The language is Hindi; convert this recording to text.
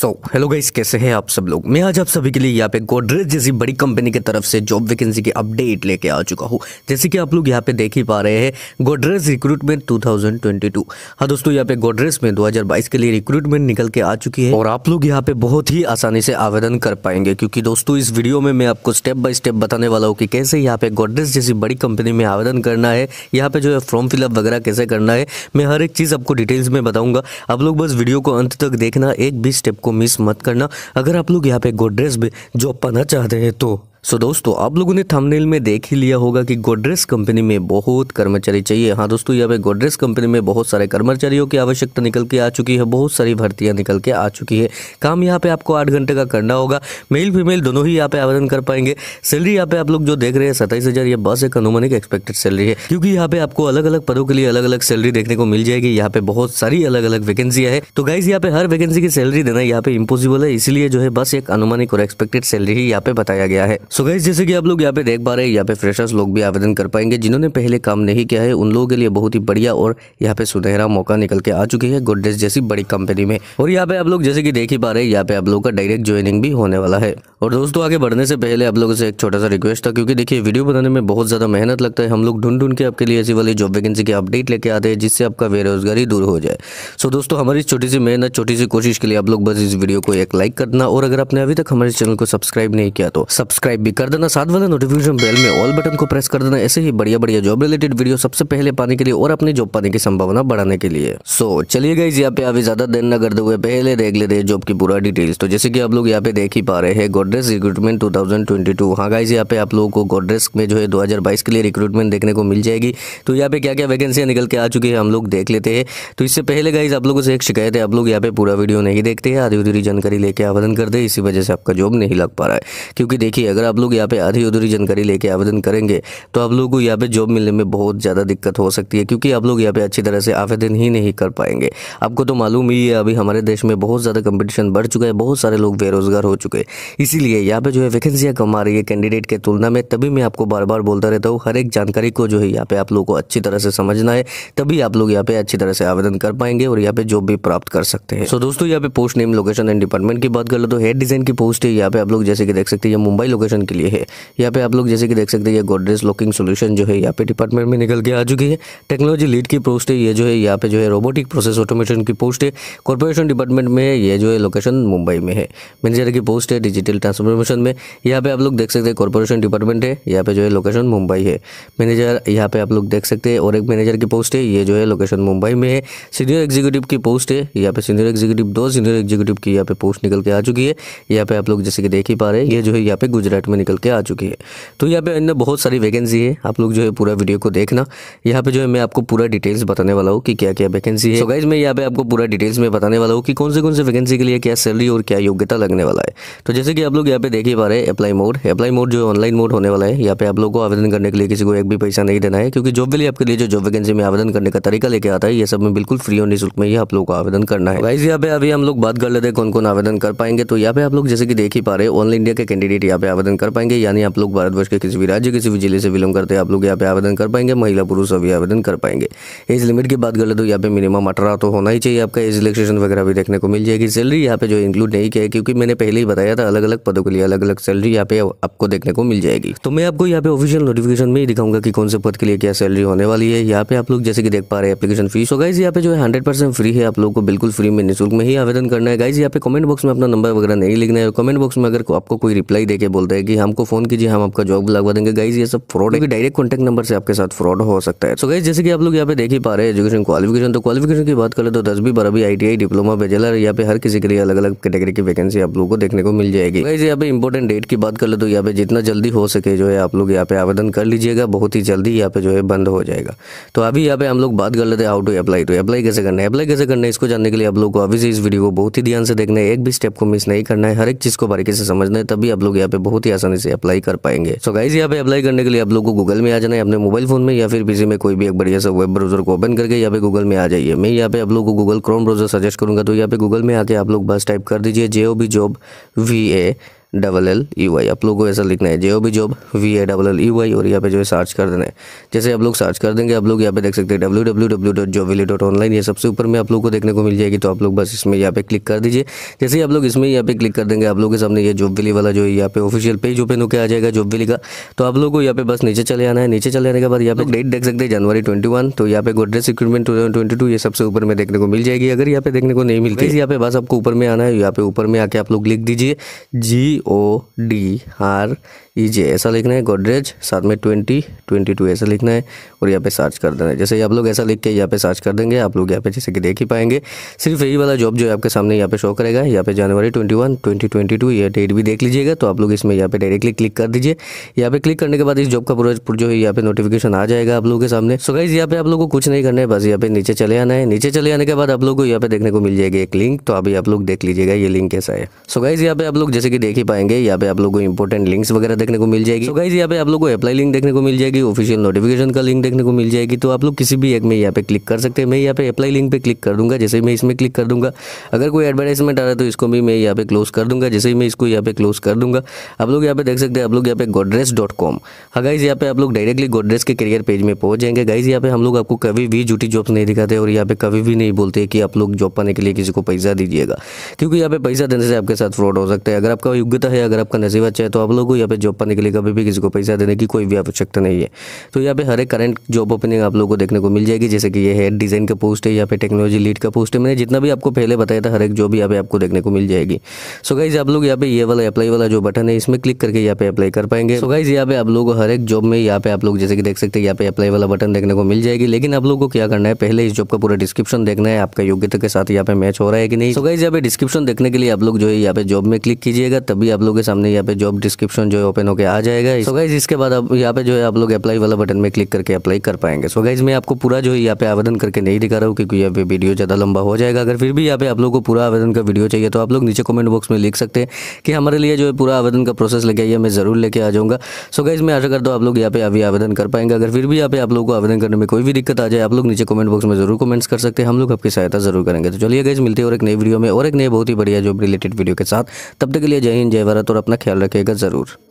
सो हेलो गाइस कैसे हैं आप सब लोग मैं आज आप सभी के लिए यहाँ पे गोडरेज जैसी बड़ी कंपनी की तरफ से जॉब वैकेंसी की अपडेट लेके आ चुका हूँ जैसे कि आप लोग यहाँ पे देख ही पा रहे हैं गोडरेज रिक्रूटमेंट 2022 हाँ दोस्तों यहाँ पे गोडरेज में 2022 के लिए रिक्रूटमेंट निकल के आ चुकी है और आप लोग यहाँ पे बहुत ही आसानी से आवेदन कर पाएंगे क्योंकि दोस्तों इस वीडियो में मैं आपको स्टेप बाय स्टेप बताने वाला हूँ कि कैसे यहाँ पे गोडरेज जैसी बड़ी कंपनी में आवेदन करना है यहाँ पे जो है फॉर्म फिलअप वगैरह कैसे करना है मैं हर एक चीज़ आपको डिटेल्स में बताऊंगा आप लोग बस वीडियो को अंत तक देखना एक भी स्टेप को मिस मत करना अगर आप लोग यहाँ पे गोड्रेस भी जॉब पाना चाहते हैं तो सो so, दोस्तों आप लोगों ने थंबनेल में देख ही लिया होगा कि गोडरेज कंपनी में बहुत कर्मचारी चाहिए हाँ दोस्तों यहाँ पे गोडरेज कंपनी में बहुत सारे कर्मचारियों की आवश्यकता निकल के आ चुकी है बहुत सारी भर्तियाँ निकल के आ चुकी है काम यहाँ पे आपको आठ घंटे का करना होगा मेल फीमेल दोनों ही यहाँ पे आवेदन कर पाएंगे सैलरी यहाँ पे आप लोग जो देख रहे हैं सत्ताईस हज़ार ये बस एक अनुमानिक एक्सपेक्टेड सैलरी है क्योंकि यहाँ पे आपको अलग अलग पदों के लिए अलग अलग सैलरी देखने को मिल जाएगी यहाँ पे बहुत सारी अलग अलग वैकेंसी है तो गाइज यहाँ पे हर वैकेंसी की सैलरी देना यहाँ पे इम्पोसिबल है इसीलिए जो है बस एक अनुमानिक और एक्सपेक्टेड सैलरी ही यहाँ पे बताया गया है सो so गैस जैसे कि आप लोग यहाँ पे देख पा रहे हैं यहाँ पे फ्रेशर्स लोग भी आवेदन कर पाएंगे जिन्होंने पहले काम नहीं किया है उन लोगों के लिए बहुत ही बढ़िया और यहाँ पे सुनहरा मौका निकल के आ चुकी है गोडरेज जैसी बड़ी कंपनी में और यहाँ पे आप लोग जैसे कि देख ही पा रहे हैं यहाँ पे आप लोग का डायरेक्ट ज्वाइनिंग भी होने वाला है और दोस्तों आगे बढ़ने से पहले आप लोगों से एक छोटा सा रिक्वेस्ट था क्योंकि देखिए वीडियो बनाने में बहुत ज्यादा मेहनत लगता है हम लोग ढूंढ ढूंढ के आपके लिए ऐसी वाली जॉब वैकेंसी की अपडेट लेके आते हैं जिससे आपका बेरोजगारी दूर हो जाए सो दोस्तों हमारी छोटी सी मेहनत छोटी सी कोशिश के लिए आप लोग बस इस वीडियो को एक लाइक करना और अगर आपने अभी तक हमारे चैनल को सब्सक्राइब नहीं किया तो सब्सक्राइब भी कर देना साथ वाले नोटिफिकेशन बेल में ऑल बटन को प्रेस कर देना ऐसे ही बढ़िया बढ़िया जॉब रिलेटेड वीडियो सबसे पहले पाने के लिए और अपने जॉब पाने की संभावना बढ़ाने के लिए सो चलिए गई यहाँ पे अभी ज्यादा देर न करते हुए पहले देख लेते हैं जॉब की पूरा डिटेल्स तो जैसे की आप लोग यहाँ पे देख ही पा रहे हैं गोड्रेस रिक्रूटमेंट टू हाँ गाइज यहाँ पे आप लोगों को गोड्रेस में जो है 2022 के लिए रिक्रूटमेंट देखने को मिल जाएगी तो यहाँ पे क्या क्या वैकेंसियाँ निकल के आ चुकी है हम लोग देख लेते हैं तो इससे पहले गाइज आप लोगों से एक शिकायत है आप लोग यहाँ पे पूरा वीडियो नहीं देखते हैं आधी उधरी जानकारी लेके आवेदन करते हैं इसी वजह से आपका जॉब नहीं लग पा रहा है क्योंकि देखिए अगर आप लोग यहाँ पे आधी अधूरी जानकारी लेके आवेदन करेंगे तो आप लोगों को यहाँ पे जॉब मिलने में बहुत ज़्यादा दिक्कत हो सकती है क्योंकि आप लोग यहाँ पे अच्छी तरह से आवेदन ही नहीं कर पाएंगे आपको तो मालूम ही है अभी हमारे देश में बहुत ज़्यादा कंपटीशन बढ़ चुका है बहुत सारे लोग बेरोजगार हो चुके हैं इसीलिए यहाँ पे जो है वैकेंसियाँ कम आ रही है कैंडिडेट के तुलना में तभी मैं आपको बार बार बोलता रहता हूँ हर एक जानकारी को जो है यहाँ पे आप लोग को अच्छी तरह से समझना है तभी आप लोग यहाँ पे अच्छी तरह से आवेदन कर पाएंगे और यहाँ पे जॉब भी प्राप्त कर सकते हैं सो दोस्तों यहाँ पे post name location and department की बात कर लो तो हेड डिजाइन की पोस्ट है यहाँ पे आप लोग जैसे कि देख सकते हैं मुंबई लोकेशन सोल्यूशन के लिए है यहाँ पे आप लोग जैसे कि देख सकते हैं ये गोडरेज लॉकिंग सोल्यूशन जो है यहाँ पे डिपार्टमेंट में निकल के आ चुकी है टेक्नोलॉजी लीड की पोस्ट है ये जो है यहाँ पे जो है रोबोटिक प्रोसेस ऑटोमेशन की पोस्ट है कॉरपोरेशन डिपार्टमेंट में ये जो है लोकेशन मुंबई में है मैनेजर की पोस्ट है डिजिटल ट्रांसफॉर्मेशन में यहाँ पे आप लोग देख सकते हैं कॉरपोरेशन डिपार्टमेंट है यहाँ पे जो है लोकेशन मुंबई है मैनेजर यहाँ पे आप लोग देख सकते हैं और एक मैनेजर की पोस्ट है ये जो है लोकेशन मुंबई में है सीनियर एग्जीक्यूटिव की पोस्ट है यहाँ पे सीनियर एग्जीक्यूटिव दो सीनियर एग्जीक्यूटिव की यहाँ पे पोस्ट निकल के आ चुकी है यहाँ पे आप लोग जैसे कि देख ही पा रहे हैं ये जो है यहाँ पे गुजरात मार्केट में निकल के आ चुकी है तो यहाँ पे अन्य बहुत सारी वैकेंसी है आप लोग जो है पूरा वीडियो को देखना यहाँ पे जो है मैं आपको पूरा डिटेल्स बताने वाला हूँ कि क्या क्या वैकेंसी है तो गाइज मैं यहाँ पे आपको पूरा डिटेल्स में बताने वाला हूँ कि कौन से कौन से वैकेंसी के लिए क्या सैलरी और क्या योग्यता लगने वाला है तो जैसे कि आप लोग यहाँ पे देख ही पा रहे हैं अप्लाई मोड अप्लाई मोड जो ऑनलाइन मोड होने वाला है यहाँ पे आप लोग को आवेदन करने के लिए किसी को एक भी पैसा नहीं देना है क्योंकि जॉब के लिए आपके लिए जो जॉब वैकेंसी में आवेदन करने का तरीका लेके आता है ये सब में बिल्कुल फ्री और निःशुल्क में ही आप लोग को आवेदन करना है गाइज यहाँ पे अभी हम लोग बात कर लेते हैं कौन कौन आवेदन कर पाएंगे तो यहाँ पे आप लोग जैसे कि देख ही पा रहे ऑल इंडिया के कैंडिडेट यहाँ पे आवेदन आवेदन कर पाएंगे यानी आप लोग भारतवर्ष के किसी भी राज्य किसी भी जिले से बिलोंग करते हैं आप लोग यहाँ पे आवेदन कर पाएंगे महिला पुरुष सभी आवेदन कर पाएंगे एज लिमिट की बात कर ले तो यहाँ पे मिनिमम अठारह तो होना ही चाहिए आपका एज रिलेक्सेशन वगैरह भी देखने को मिल जाएगी सैलरी यहाँ पे जो इंक्लूड नहीं किया है क्योंकि मैंने पहले ही बताया था अलग अलग पदों के लिए अलग अलग सैलरी यहाँ पे आपको देखने को मिल जाएगी तो मैं आपको यहाँ पे ऑफिशियल नोटिफिकेशन में ही दिखाऊंगा कि कौन से पद के लिए क्या सैलरी होने वाली है यहाँ पे आप लोग जैसे कि देख पा रहे हैं एप्लीकेशन फीस होगा इस यहाँ पे जो है हंड्रेड फ्री है आप लोग को बिल्कुल फ्री में निःशुल्क में ही आवेदन करना है गाइज यहाँ पे कमेंट बॉक्स में अपना नंबर वगैरह नहीं लिखना है कमेंट बॉक्स में अगर आपको कोई रिप्लाई देके बोलता है कि हमको फोन कीजिए हम आपका जॉब लगवा देंगे गाइज ये सब फ्रॉड है डायरेक्ट कॉन्टेक्ट नंबर से आपके साथ फ्रॉड हो सकता है सो गाइज जैसे कि आप लोग यहाँ पे देख ही पा रहे हैं एजुकेशन क्वालिफिकेशन तो क्वालिफिकेशन की बात करें तो दस दसवीं बारहवीं आई डिप्लोमा बेचलर यहाँ पे हर किसी के लिए अलग अलग कैटेगरी की वैकेंसी आप लोग को देखने को मिल जाएगी गाइज यहाँ पे इंपॉर्टेंट डेट की बात कर ले तो यहाँ पे जितना जल्दी हो सके जो है आप लोग यहाँ पे आवेदन कर लीजिएगा बहुत ही जल्दी यहाँ पे जो है बंद हो जाएगा तो अभी यहाँ पे हम लोग बात कर लेते हैं हाउ टू अप्लाई तो अप्लाई कैसे करना है अप्लाई कैसे करना है इसको जानने के लिए आप लोग को अभी से इस वीडियो को बहुत ही ध्यान से देखना है एक भी स्टेप को मिस नहीं करना है हर एक चीज़ को बारीकी से समझना है तभी आप लोग यहाँ पे बहुत ही आसानी से अप्लाई कर पाएंगे सो गाइज यहाँ पे अप्लाई करने के लिए आप लोग को गूगल में आ जाना है अपने मोबाइल फोन में या फिर पीसी में कोई भी एक बढ़िया सा वेब ब्राउजर को ओपन करके यहाँ पे गूगल में आ जाइए मैं यहाँ पे आप लोग को गूगल क्रोम ब्राउजर सजेस्ट करूंगा तो यहाँ पे गूगल में आके आप लोग बस टाइप कर दीजिए J O B job V A double L E Y आप लोगों को ऐसा लिखना है J O B job V A double L E Y और यहाँ पे जो है सर्च कर देना है जैसे आप लोग सर्च कर देंगे आप लोग यहाँ पे देख सकते हैं W W W dot job valley dot online ये सबसे ऊपर में आप लोग को देखने को मिल जाएगी तो आप लोग बस इसमें यहाँ पे क्लिक कर दीजिए जैसे ही आप लोग इसमें यहाँ पे क्लिक कर देंगे आप लोग के सामने ये जॉब विली वाला जो है यहाँ पे ऑफिशियल पेज ओपन होकर आ जाएगा जॉब विली का तो आप लोग को यहाँ पे बस नीचे चले आना है नीचे चले आने के बाद यहाँ पे डेट देख सकते हैं जनवरी ट्वेंटी तो यहाँ पे गोड्रेस इक्विपमेंट टू ये सबसे ऊपर में देखने को मिल जाएगी अगर यहाँ पे देखने को नहीं मिलती यहाँ पे बस आपको ऊपर में आना है यहाँ पे ऊपर में आके आप लोग लिख दीजिए जी ओ डी आर ई जे ऐसा लिखना है गोडरेज साथ में ट्वेंटी ट्वेंटी टू ऐसा लिखना है और यहाँ पे सर्च कर देना है जैसे आप लोग ऐसा लिख के यहाँ पे सर्च कर देंगे आप लोग यहाँ पे जैसे कि देख ही पाएंगे सिर्फ यही वाला जॉब जो है आपके सामने यहाँ पे शो करेगा यहाँ पे January twenty one twenty twenty two यह डेट भी देख लीजिएगा तो आप लोग इसमें यहाँ पे डायरेक्टली क्लिक कर दीजिए यहाँ पे क्लिक करने के बाद इस जॉब का पूरा जो है यहाँ पे नोटिफिकेशन आ जाएगा आप लोगों के सामने सो गाइज यहाँ पे आप लोग को कुछ नहीं करना है बस यहाँ पे नीचे चले आना है नीचे चले आने के बाद आप लोग को यहाँ पे देखने को मिल जाएगी एक लिंक तो अभी आप लोग देख लीजिएगा ये लिंक कैसा है सो गाइज यहाँ पे आप लोग जैसे कि देख ही पाए आएंगे यहाँ पे आप लोगों को इंपॉर्टेंट लिंक्स वगैरह देखने को मिल जाएगी तो गाइज यहाँ पे आप लोगों को अप्लाई लिंक देखने को मिल जाएगी ऑफिशियल नोटिफिकेशन का लिंक देखने को मिल जाएगी तो आप लोग किसी भी एक में यहाँ पे क्लिक कर सकते हैं मैं यहाँ पे अप्लाई लिंक पे क्लिक कर दूंगा जैसे ही मैं इसमें क्लिक कर दूंगा अगर कोई एडवर्टाइजमेंट आ रहा है तो इसको भी मैं यहाँ पे क्लोज कर दूंगा जैसे ही मैं इसको यहाँ पे क्लोज कर दूंगा आप लोग यहाँ पे देख सकते हैं आप लोग यहाँ पे गोड्रेस डॉट कॉम हाँ यहाँ पे आप लोग डायरेक्टली गोड्रेस के करियर पेज में पहुंच जाएंगे गाइज यहाँ पे हम लोग आपको कभी भी झूठी जॉब्स नहीं दिखाते और यहाँ पे कभी भी नहीं बोलते कि आप लोग जॉब पाने के लिए किसी को पैसा दीजिएगा क्योंकि यहाँ पे पैसा देने से आपके साथ फ्रॉड हो सकता है अगर आपका युग योग्यता है अगर आपका नसीब अच्छा है तो आप लोगों को यहाँ पे जॉब पाने के लिए कभी भी किसी को पैसा देने की कोई भी आवश्यकता नहीं है तो यहाँ पे हर एक करंट जॉब ओपनिंग आप लोगों को देखने को मिल जाएगी जैसे कि ये हेड डिज़ाइन का पोस्ट है यहाँ पे टेक्नोलॉजी लीड का पोस्ट है मैंने जितना भी आपको पहले बताया था हर एक जॉब यहाँ पे आपको देखने को मिल जाएगी सो गाइज आप लोग यहाँ पे ये वाला अप्लाई वाला जो बटन है इसमें क्लिक करके यहाँ पे अप्लाई कर पाएंगे सो गाइज यहाँ पे आप लोग हर एक जॉब में यहाँ पे आप लोग जैसे कि देख सकते हैं यहाँ पे अप्लाई वाला बटन देखने को मिल जाएगी लेकिन आप लोग को क्या करना है पहले इस जॉब का पूरा डिस्क्रिप्शन देखना है आपका योग्यता के साथ यहाँ पे मैच हो रहा है कि नहीं सो गाइज यहाँ पे डिस्क्रिप्शन देखने के लिए आप लोग जो है यहाँ पे जॉब में क्लिक कीजिएगा तभी अभी आप लोगों के सामने यहाँ पे जॉब डिस्क्रिप्शन जो है ओपन होकर आ जाएगा सो गाइज इसके बाद अब यहाँ पे जो है आप लोग अप्लाई वाला बटन में क्लिक करके अप्लाई कर पाएंगे सो गाइज मैं आपको पूरा जो है यहाँ पे आवेदन करके नहीं दिखा रहा हूँ क्योंकि यहाँ पे वीडियो ज़्यादा लंबा हो जाएगा अगर फिर भी यहाँ पे आप लोग को पूरा आवेदन का वीडियो चाहिए तो आप लोग नीचे कॉमेंट बॉक्स में लिख सकते हैं कि हमारे लिए जो है पूरा आवेदन का प्रोसेस लेके आइए मैं ज़रूर लेके आ जाऊंगा सो गाइज मैं आशा करता हूँ आप लोग यहाँ पे अभी आवेदन कर पाएंगे अगर फिर भी यहाँ पे आप लोग को आवेदन करने में कोई भी दिक्कत आ जाए आप लोग नीचे कमेंट बॉक्स में जरूर कमेंट्स कर सकते हैं हम लोग आपकी सहायता जरूर करेंगे तो चलिए गाइज मिलते हैं और एक नई वीडियो में और एक नई बहुत ही बढ़िया जॉब रिलेटेड वीडियो के साथ तब तक के लिए जय हिंद जय भारत और अपना ख्याल रखेगा ज़रूर